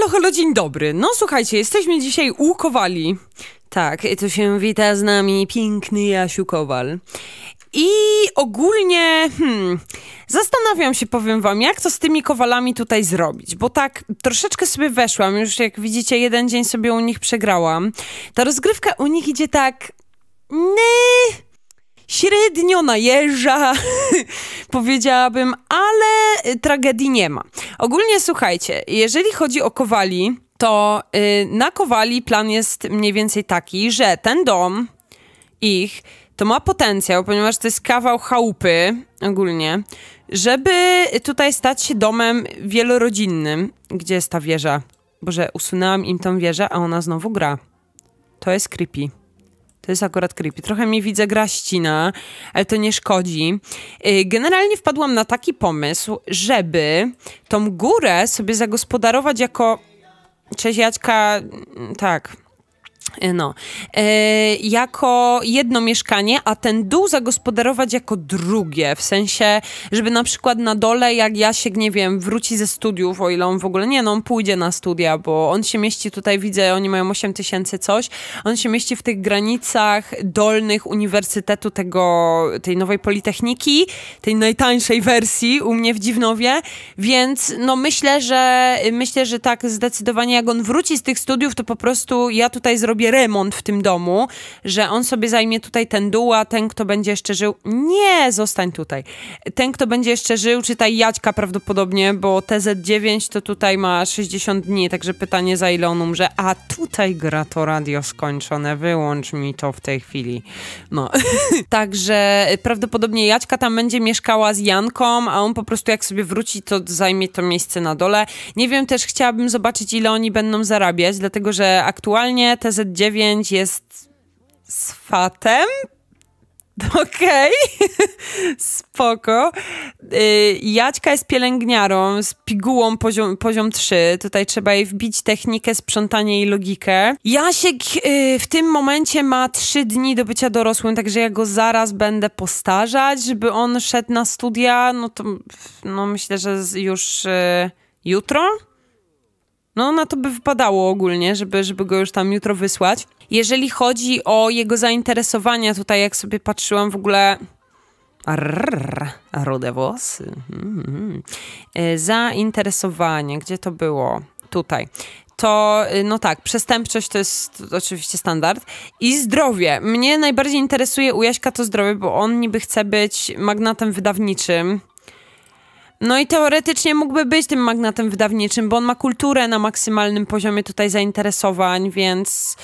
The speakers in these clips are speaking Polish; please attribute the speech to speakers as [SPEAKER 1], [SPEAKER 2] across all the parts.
[SPEAKER 1] Halo, halo, dzień dobry. No słuchajcie, jesteśmy dzisiaj u Kowali. Tak, to się wita z nami piękny Jasiu Kowal. I ogólnie hmm, zastanawiam się, powiem wam, jak to z tymi kowalami tutaj zrobić, bo tak troszeczkę sobie weszłam, już jak widzicie, jeden dzień sobie u nich przegrałam. Ta rozgrywka u nich idzie tak... Nyy średnio najeżdża, powiedziałabym, ale tragedii nie ma. Ogólnie słuchajcie, jeżeli chodzi o Kowali, to y, na Kowali plan jest mniej więcej taki, że ten dom ich to ma potencjał, ponieważ to jest kawał chałupy ogólnie, żeby tutaj stać się domem wielorodzinnym. Gdzie jest ta wieża? Boże, usunęłam im tą wieżę, a ona znowu gra. To jest creepy. To jest akurat creepy. Trochę mi widzę gra ścina, ale to nie szkodzi. Y, generalnie wpadłam na taki pomysł, żeby tą górę sobie zagospodarować jako... Cześć Jaćka, mm, tak E, no, e, jako jedno mieszkanie, a ten dół zagospodarować jako drugie, w sensie, żeby na przykład na dole, jak ja się nie wiem, wróci ze studiów, o ile on w ogóle, nie no, on pójdzie na studia, bo on się mieści tutaj, widzę, oni mają 8 tysięcy coś, on się mieści w tych granicach dolnych uniwersytetu tego, tej nowej Politechniki, tej najtańszej wersji u mnie w Dziwnowie, więc no myślę, że myślę, że tak zdecydowanie jak on wróci z tych studiów, to po prostu ja tutaj zrobię remont w tym domu, że on sobie zajmie tutaj ten dół, a ten, kto będzie jeszcze żył, nie, zostań tutaj. Ten, kto będzie jeszcze żył, czytaj Jaćka prawdopodobnie, bo TZ9 to tutaj ma 60 dni, także pytanie za ile on umrze, a tutaj gra to radio skończone, wyłącz mi to w tej chwili. No, także prawdopodobnie Jaćka tam będzie mieszkała z Janką, a on po prostu jak sobie wróci, to zajmie to miejsce na dole. Nie wiem, też chciałabym zobaczyć ile oni będą zarabiać, dlatego że aktualnie TZ 9 jest z fatem. Okej, okay. spoko. Y, Jaćka jest pielęgniarą z pigułą poziom, poziom 3. Tutaj trzeba jej wbić technikę, sprzątanie i logikę. Jasiek y, w tym momencie ma 3 dni do bycia dorosłym, także ja go zaraz będę postarzać, żeby on szedł na studia. No to no myślę, że już y, jutro no na to by wypadało ogólnie, żeby, żeby go już tam jutro wysłać. Jeżeli chodzi o jego zainteresowania, tutaj jak sobie patrzyłam w ogóle... Arrr, rude włosy. Mhm. E, zainteresowanie, gdzie to było? Tutaj to e, no tak, przestępczość to jest oczywiście standard. I zdrowie. Mnie najbardziej interesuje u Jaśka to zdrowie, bo on niby chce być magnatem wydawniczym. No i teoretycznie mógłby być tym magnatem wydawniczym, bo on ma kulturę na maksymalnym poziomie tutaj zainteresowań, więc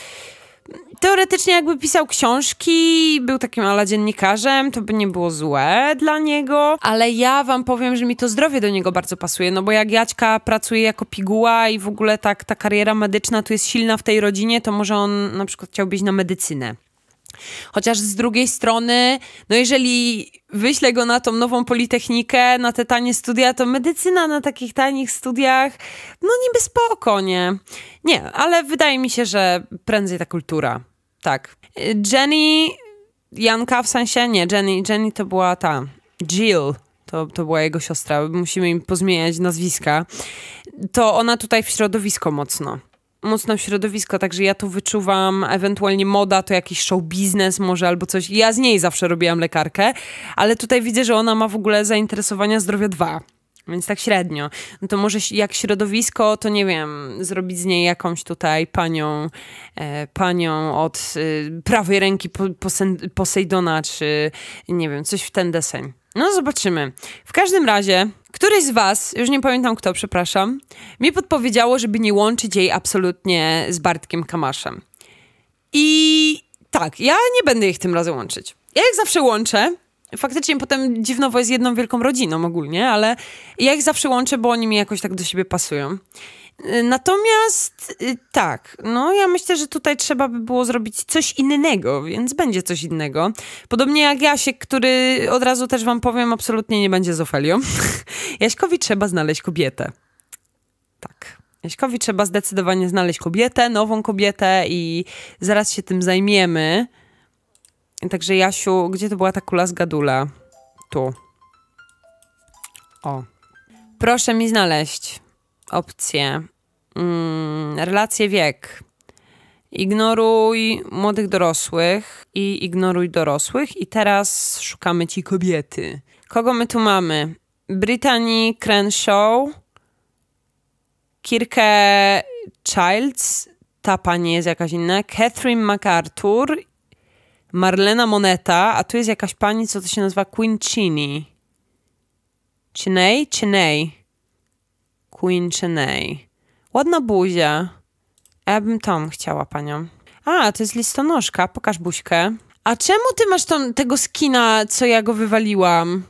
[SPEAKER 1] teoretycznie jakby pisał książki, był takim ala dziennikarzem, to by nie było złe dla niego, ale ja wam powiem, że mi to zdrowie do niego bardzo pasuje, no bo jak Jaćka pracuje jako piguła i w ogóle tak ta kariera medyczna tu jest silna w tej rodzinie, to może on na przykład chciał być na medycynę. Chociaż z drugiej strony, no jeżeli wyślę go na tą nową politechnikę, na te tanie studia, to medycyna na takich tanich studiach, no niby spoko, nie? Nie, ale wydaje mi się, że prędzej ta kultura. Tak. Jenny Janka w sensie, nie, Jenny, Jenny to była ta, Jill, to, to była jego siostra, musimy im pozmieniać nazwiska, to ona tutaj w środowisko mocno mocno środowisko, także ja to wyczuwam, ewentualnie moda to jakiś show biznes może albo coś. Ja z niej zawsze robiłam lekarkę, ale tutaj widzę, że ona ma w ogóle zainteresowania zdrowia dwa. Więc tak średnio. No to może jak środowisko, to nie wiem, zrobić z niej jakąś tutaj panią, e, panią od e, prawej ręki po, Posejdona, czy nie wiem, coś w ten deseń. No zobaczymy. W każdym razie Któryś z was, już nie pamiętam kto, przepraszam, mi podpowiedziało, żeby nie łączyć jej absolutnie z Bartkiem Kamaszem. I tak, ja nie będę ich tym razem łączyć. Ja jak zawsze łączę, faktycznie potem dziwnowo jest jedną wielką rodziną ogólnie, ale ja ich zawsze łączę, bo oni mi jakoś tak do siebie pasują. Y, natomiast y, tak, no ja myślę, że tutaj trzeba by było zrobić coś innego, więc będzie coś innego. Podobnie jak Jasiek, który od razu też wam powiem, absolutnie nie będzie z Ofelią. Jaśkowi trzeba znaleźć kobietę. Tak. Jaśkowi trzeba zdecydowanie znaleźć kobietę, nową kobietę i zaraz się tym zajmiemy. Także Jasiu, gdzie to była ta kula z gadula? Tu. O. Proszę mi znaleźć opcję. Mm, relacje wiek. Ignoruj młodych dorosłych i ignoruj dorosłych. I teraz szukamy ci kobiety. Kogo my tu mamy? Brittany Crenshaw, Kirke Childs, ta pani jest jakaś inna, Catherine MacArthur Marlena Moneta, a tu jest jakaś pani, co to się nazywa Quincini. Chinej? Chinej. Queen Chinej. Ładna buzia. ja bym tą chciała panią. A, to jest listonoszka. Pokaż buźkę. A czemu ty masz tą, tego skina, co ja go wywaliłam?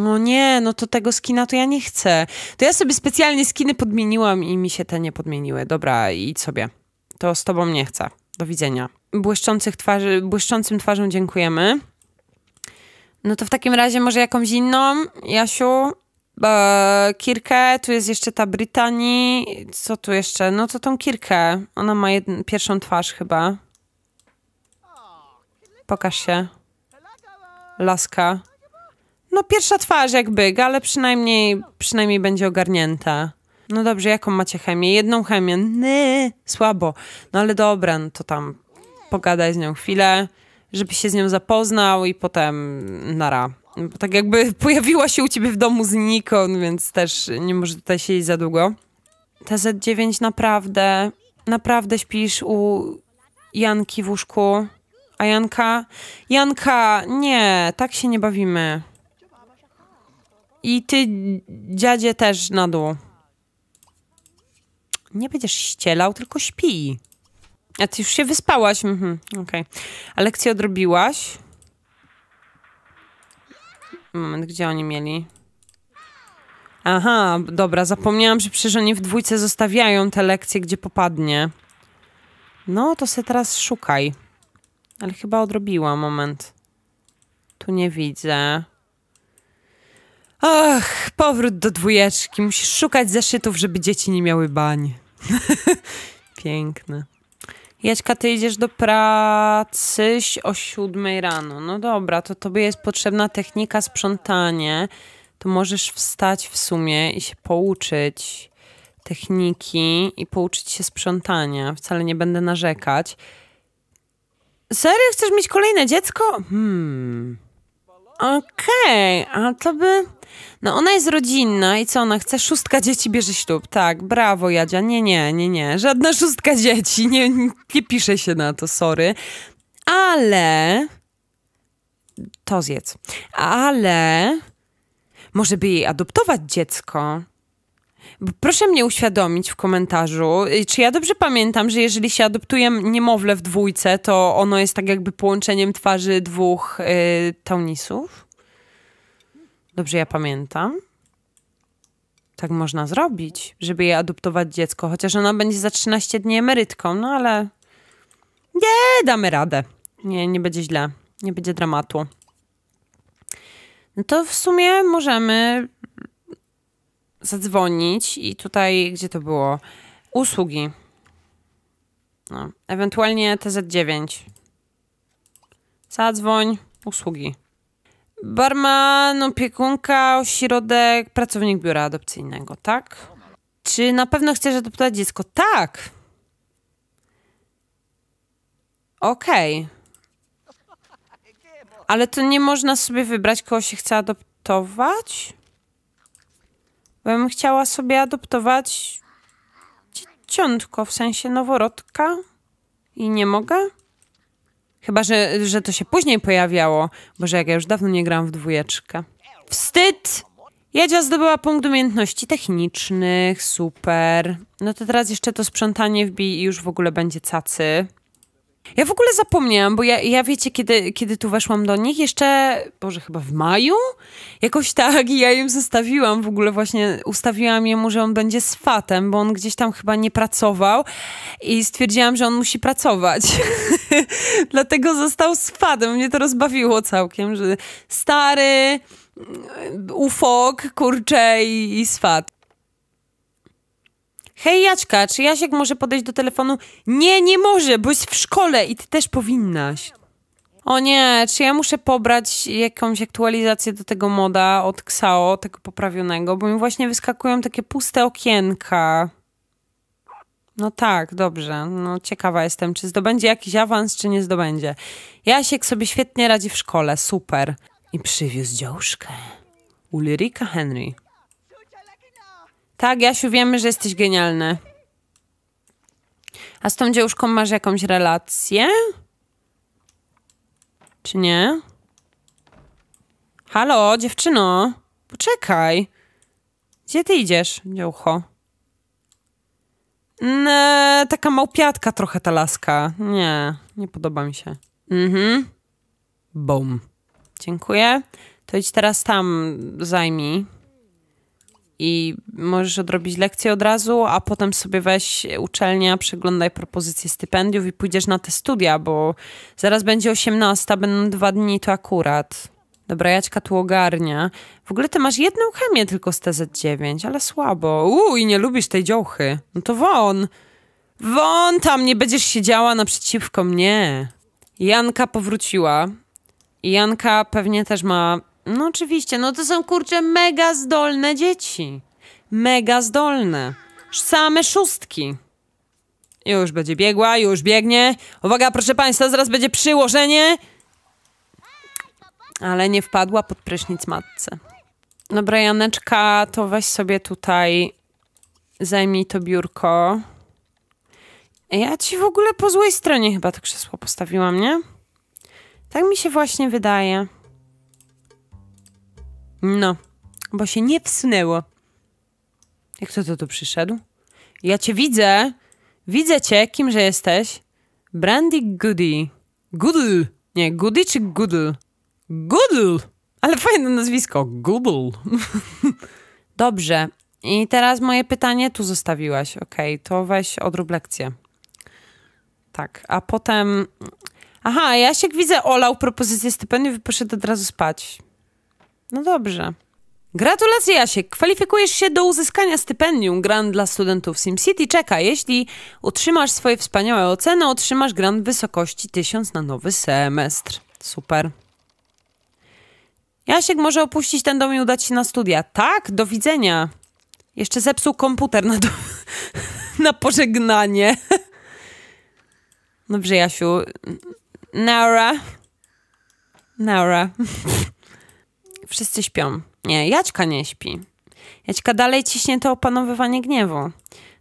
[SPEAKER 1] No nie, no to tego skina to ja nie chcę. To ja sobie specjalnie skiny podmieniłam i mi się te nie podmieniły. Dobra, idź sobie. To z tobą nie chcę. Do widzenia błyszczących twarzy, błyszczącym twarzą dziękujemy. No to w takim razie może jakąś inną, Jasiu? E, Kirkę, tu jest jeszcze ta Brytanii. Co tu jeszcze? No to tą Kirkę. Ona ma pierwszą twarz chyba. Pokaż się. Laska. No pierwsza twarz jakby ale przynajmniej, przynajmniej będzie ogarnięta. No dobrze, jaką macie chemię? Jedną chemię. Nie, słabo. No ale dobra, no to tam pogadaj z nią chwilę, żeby się z nią zapoznał i potem nara. Bo tak jakby pojawiła się u ciebie w domu znikąd, więc też nie może tutaj siedzieć za długo. TZ9 naprawdę, naprawdę śpisz u Janki w łóżku. A Janka? Janka, nie, tak się nie bawimy. I ty, dziadzie, też na dół. Nie będziesz ścielał, tylko śpij. A ty już się wyspałaś. Mhm, okej. Okay. A lekcję odrobiłaś? Moment, gdzie oni mieli? Aha, dobra, zapomniałam, że przecież oni w dwójce zostawiają te lekcje, gdzie popadnie. No, to se teraz szukaj. Ale chyba odrobiła, moment. Tu nie widzę. Ach, powrót do dwójeczki. Musisz szukać zeszytów, żeby dzieci nie miały bań. Piękne. Jaśka, ty idziesz do pracy o siódmej rano. No dobra, to tobie jest potrzebna technika sprzątanie. To możesz wstać w sumie i się pouczyć techniki i pouczyć się sprzątania. Wcale nie będę narzekać. Serio? Chcesz mieć kolejne dziecko? Hmm. Okej, okay, a to by... No ona jest rodzinna i co ona chce? Szóstka dzieci bierze ślub. Tak, brawo Jadzia. Nie, nie, nie, nie. Żadna szóstka dzieci. Nie, nie pisze się na to, sorry. Ale... To zjedz. Ale... Może by jej adoptować dziecko? Proszę mnie uświadomić w komentarzu, y, czy ja dobrze pamiętam, że jeżeli się adoptuje niemowlę w dwójce, to ono jest tak jakby połączeniem twarzy dwóch y, taunisów? Dobrze ja pamiętam? Tak można zrobić, żeby je adoptować dziecko, chociaż ona będzie za 13 dni emerytką, no ale... Nie, damy radę. Nie, nie będzie źle. Nie będzie dramatu. No to w sumie możemy zadzwonić i tutaj, gdzie to było? Usługi. No, ewentualnie TZ9. Zadzwoń, usługi. Barman, opiekunka, ośrodek, pracownik biura adopcyjnego, tak? Czy na pewno chcesz adoptować dziecko? Tak! Okej. Okay. Ale to nie można sobie wybrać, kogo się chce adoptować? bym chciała sobie adoptować dzieciątko, w sensie noworodka i nie mogę? Chyba, że, że to się później pojawiało. bo że jak ja już dawno nie grałam w dwójeczkę. Wstyd! Jadzia zdobyła punkt umiejętności technicznych, super. No to teraz jeszcze to sprzątanie wbi i już w ogóle będzie cacy. Ja w ogóle zapomniałam, bo ja, ja wiecie, kiedy, kiedy tu weszłam do nich, jeszcze, Boże, chyba w maju? Jakoś tak, i ja im zostawiłam w ogóle właśnie, ustawiłam jemu, że on będzie z fatem, bo on gdzieś tam chyba nie pracował i stwierdziłam, że on musi pracować. Dlatego został z fatem. Mnie to rozbawiło całkiem, że stary, ufok, kurcze i, i swat. Hej Jaćka, czy Jasiek może podejść do telefonu? Nie, nie może, bo jest w szkole i ty też powinnaś. O nie, czy ja muszę pobrać jakąś aktualizację do tego moda od Xao, tego poprawionego, bo mi właśnie wyskakują takie puste okienka. No tak, dobrze. No ciekawa jestem, czy zdobędzie jakiś awans, czy nie zdobędzie. Jasiek sobie świetnie radzi w szkole, super. I przywiózł działuszkę. Ulrika Henry. Tak, Jasiu, wiemy, że jesteś genialny. A z tą dziełuszką masz jakąś relację? Czy nie? Halo, dziewczyno. Poczekaj. Gdzie ty idziesz, dziucho? Ne, mm, taka małpiatka trochę ta laska. Nie, nie podoba mi się. Mhm. Bum. Dziękuję. To idź teraz tam zajmij i możesz odrobić lekcję od razu, a potem sobie weź uczelnia, przeglądaj propozycje stypendiów i pójdziesz na te studia, bo zaraz będzie 18, będą dwa dni to akurat. Dobra, Jaćka tu ogarnia. W ogóle ty masz jedną chemię tylko z TZ9, ale słabo. Uuu, i nie lubisz tej dziołchy. No to won. Won tam, nie będziesz siedziała naprzeciwko mnie. Janka powróciła. Janka pewnie też ma no oczywiście, no to są kurczę mega zdolne dzieci. Mega zdolne. Same szóstki. Już będzie biegła, już biegnie. Uwaga, proszę państwa, zaraz będzie przyłożenie. Ale nie wpadła pod prysznic matce. Dobra, Janeczka, to weź sobie tutaj, zajmij to biurko. Ja ci w ogóle po złej stronie chyba to krzesło postawiłam, nie? Tak mi się właśnie wydaje. No, bo się nie wsunęło. Jak to to tu przyszedł? Ja cię widzę. Widzę cię, kimże jesteś. Brandy Goody. Goodl. Nie, Goody czy Goodl? Goodl. Ale fajne nazwisko. Goodl. Dobrze. I teraz moje pytanie tu zostawiłaś. Okej, okay, to weź odrób lekcję. Tak, a potem... Aha, Jasiek widzę olał propozycję stypendium i poszedł od razu spać. No dobrze. Gratulacje Jasiek, kwalifikujesz się do uzyskania stypendium grant dla studentów SimCity. Czeka, jeśli utrzymasz swoje wspaniałe oceny, otrzymasz grant w wysokości 1000 na nowy semestr. Super. Jasiek może opuścić ten dom i udać się na studia. Tak, do widzenia. Jeszcze zepsuł komputer na, do... na pożegnanie. Dobrze, Jasiu. Nara. Nara. wszyscy śpią. Nie, Jaćka nie śpi. Jaćka dalej ciśnie to opanowywanie gniewu.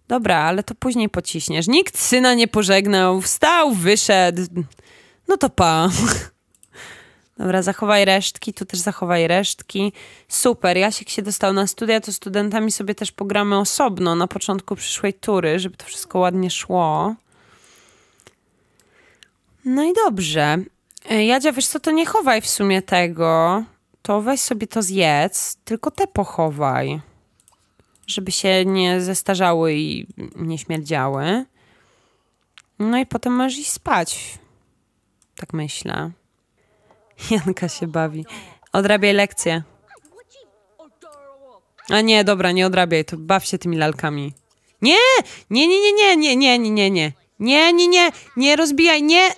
[SPEAKER 1] Dobra, ale to później pociśniesz. Nikt syna nie pożegnał, wstał, wyszedł. No to pa. Dobra, zachowaj resztki, tu też zachowaj resztki. Super, Jasiek się dostał na studia, to studentami sobie też pogramy osobno na początku przyszłej tury, żeby to wszystko ładnie szło. No i dobrze. E, Jadzia, wiesz co, to nie chowaj w sumie tego to weź sobie to zjedz, tylko te pochowaj. Żeby się nie zestarzały i nie śmierdziały. No i potem możesz iść spać. Tak myślę. Janka się bawi. Odrabiaj lekcje. A nie, dobra, nie odrabiaj, to baw się tymi lalkami. Nie! Nie, nie, nie, nie, nie, nie, nie, nie, nie. Nie, nie, nie, nie rozbijaj, nie!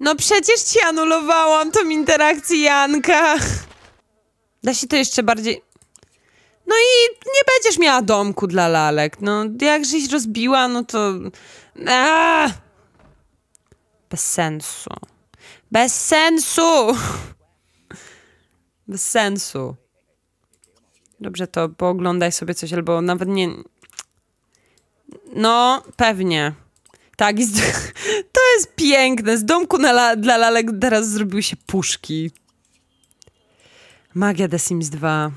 [SPEAKER 1] No przecież ci anulowałam tą interakcję, Janka. Da się to jeszcze bardziej... No i nie będziesz miała domku dla lalek. No, jak żeś rozbiła, no to... Aaaa! Bez sensu. Bez sensu! Bez sensu. Dobrze, to pooglądaj sobie coś, albo nawet nie... No, pewnie. Tak, jest jest piękne. Z domku la dla lalek teraz zrobiły się puszki. Magia The Sims 2.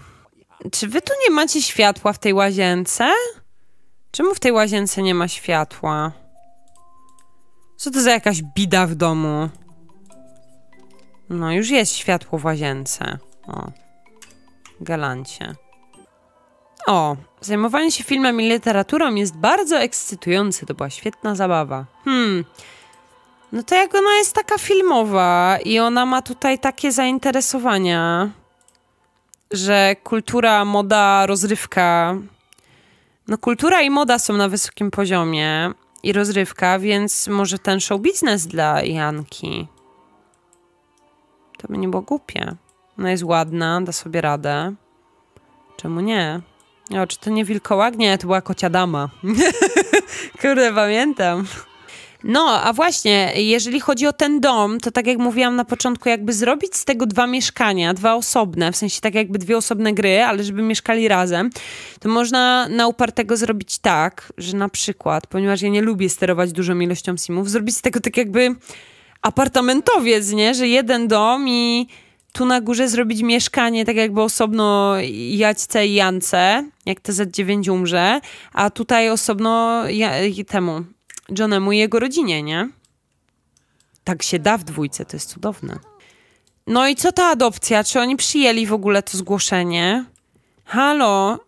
[SPEAKER 1] Czy wy tu nie macie światła w tej łazience? Czemu w tej łazience nie ma światła? Co to za jakaś bida w domu? No, już jest światło w łazience. O. Galancie. O, zajmowanie się filmem i literaturą jest bardzo ekscytujące. To była świetna zabawa. Hmm, no to jak ona jest taka filmowa i ona ma tutaj takie zainteresowania, że kultura, moda, rozrywka. No kultura i moda są na wysokim poziomie i rozrywka, więc może ten show biznes dla Janki. To by nie było głupie. Ona jest ładna, da sobie radę. Czemu nie? O, czy to nie wilkołak? Nie, to była kocia dama. Kurde, pamiętam. No, a właśnie, jeżeli chodzi o ten dom, to tak jak mówiłam na początku, jakby zrobić z tego dwa mieszkania, dwa osobne, w sensie tak jakby dwie osobne gry, ale żeby mieszkali razem, to można na upartego zrobić tak, że na przykład, ponieważ ja nie lubię sterować dużą ilością simów, zrobić z tego tak jakby apartamentowiec, nie? Że jeden dom i tu na górze zrobić mieszkanie, tak jakby osobno Jaćce i Jance, jak TZ9 umrze, a tutaj osobno ja, temu Johnemu i jego rodzinie, nie? Tak się da w dwójce, to jest cudowne. No i co ta adopcja? Czy oni przyjęli w ogóle to zgłoszenie? Halo?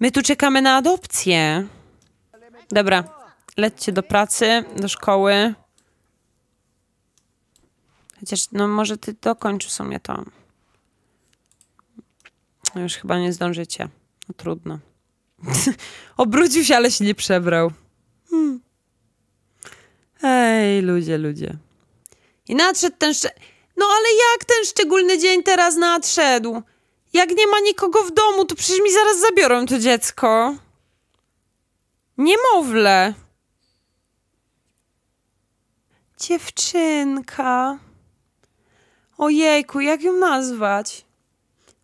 [SPEAKER 1] My tu czekamy na adopcję. Dobra, lećcie do pracy, do szkoły. Chociaż, no może ty dokończ w sumie to. No już chyba nie zdążycie. No trudno. Obrócił się, ale się nie przebrał. Ludzie ludzie, ludzie. I nadszedł ten No ale jak ten szczególny dzień teraz nadszedł? Jak nie ma nikogo w domu, to przecież mi zaraz zabiorą to dziecko. Niemowlę. Dziewczynka. Ojejku, jak ją nazwać?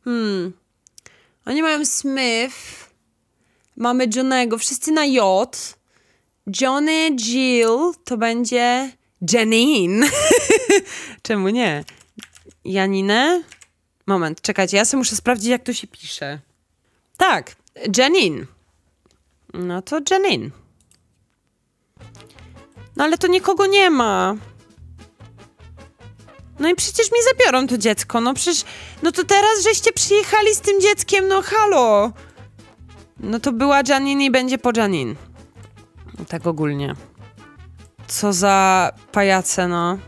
[SPEAKER 1] Hmm. Oni mają Smith. Mamy Johnego. Wszyscy na J. Johnny Jill to będzie Janine. Czemu nie? Janine? Moment, czekajcie, ja sobie muszę sprawdzić, jak to się pisze. Tak, Janine. No to Janine. No ale to nikogo nie ma. No i przecież mi zabiorą to dziecko. No przecież, no to teraz żeście przyjechali z tym dzieckiem, no halo. No to była Janine i będzie po Janine tak ogólnie. Co za pajace, no.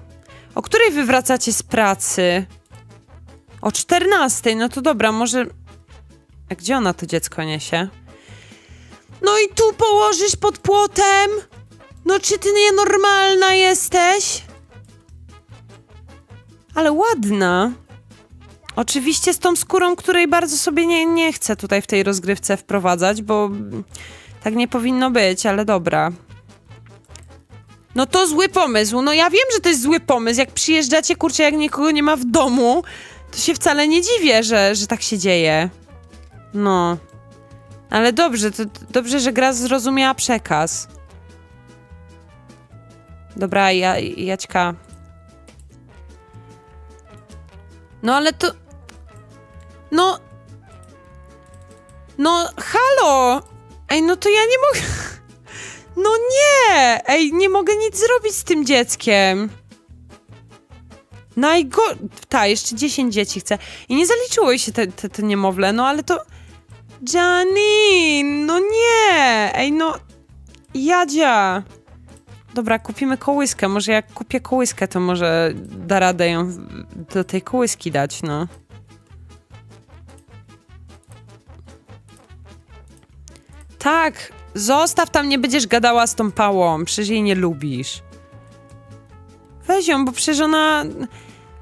[SPEAKER 1] O której wy wracacie z pracy? O 14, no to dobra, może... A gdzie ona to dziecko niesie? No i tu położysz pod płotem? No czy ty nienormalna jesteś? Ale ładna. Oczywiście z tą skórą, której bardzo sobie nie, nie chcę tutaj w tej rozgrywce wprowadzać, bo tak nie powinno być, ale dobra. No to zły pomysł. No ja wiem, że to jest zły pomysł. Jak przyjeżdżacie, kurczę, jak nikogo nie ma w domu, to się wcale nie dziwię, że, że tak się dzieje. No. Ale dobrze, to dobrze, że gra zrozumiała przekaz. Dobra, ja, Jaćka. No ale to... No... No, halo! Ej, no to ja nie mogę... No nie! Ej, nie mogę nic zrobić z tym dzieckiem. Najgo... Ta, jeszcze 10 dzieci chce. I nie zaliczyło się te, te, te niemowlę, no ale to... Janine! No nie! Ej, no... Jadzia! Dobra, kupimy kołyskę. Może jak kupię kołyskę, to może da radę ją do tej kołyski dać, no. Tak! Zostaw tam, nie będziesz gadała z tą pałą, przecież jej nie lubisz. Weź ją, bo przecież ona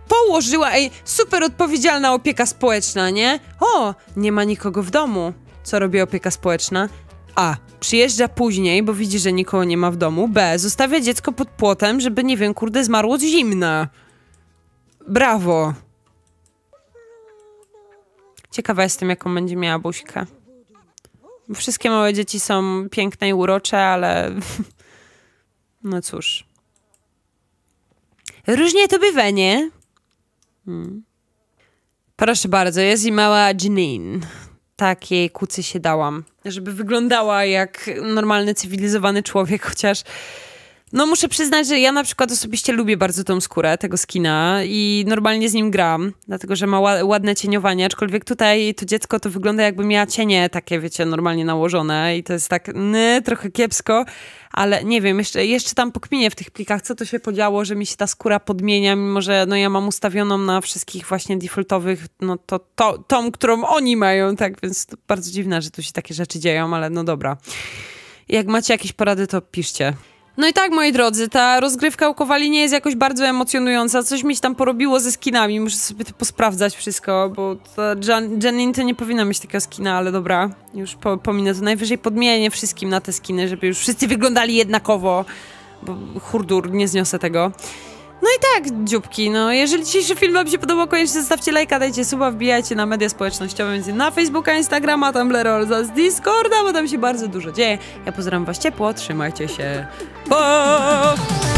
[SPEAKER 1] położyła, ej, super odpowiedzialna opieka społeczna, nie? O, nie ma nikogo w domu. Co robi opieka społeczna? A. Przyjeżdża później, bo widzi, że nikogo nie ma w domu. B. Zostawia dziecko pod płotem, żeby, nie wiem, kurde, zmarło od zimna. Brawo. Ciekawa jestem, jaką będzie miała buźkę. Wszystkie małe dzieci są piękne i urocze, ale no cóż. Różnie to bywa, nie? Hmm. Proszę bardzo, jest i mała Janine. Takiej kucy się dałam, żeby wyglądała jak normalny, cywilizowany człowiek, chociaż no muszę przyznać, że ja na przykład osobiście lubię bardzo tą skórę tego skina i normalnie z nim gram, dlatego że ma ładne cieniowanie, aczkolwiek tutaj to dziecko to wygląda jakby miała cienie takie, wiecie, normalnie nałożone i to jest tak ny, trochę kiepsko, ale nie wiem, jeszcze, jeszcze tam pokminię w tych plikach, co to się podziało, że mi się ta skóra podmienia, mimo że no ja mam ustawioną na wszystkich właśnie defaultowych, no to, to tą, którą oni mają, tak, więc to bardzo dziwne, że tu się takie rzeczy dzieją, ale no dobra. Jak macie jakieś porady, to piszcie. No i tak, moi drodzy, ta rozgrywka u Kowali nie jest jakoś bardzo emocjonująca. Coś mi się tam porobiło ze skinami, muszę sobie to posprawdzać wszystko, bo Jan Janine to nie powinna mieć takiego skina, ale dobra, już po pominę to. Najwyżej podmienię wszystkim na te skiny, żeby już wszyscy wyglądali jednakowo, bo hurdur, nie zniosę tego. No i tak, dzióbki, no jeżeli dzisiejszy film wam się podobał, koniecznie zostawcie lajka, dajcie suba, wbijajcie na media społecznościowe, więc na Facebooka, Instagrama, Tumblr oraz Discorda, bo tam się bardzo dużo dzieje. Ja pozdrawiam was ciepło, trzymajcie się. Pa!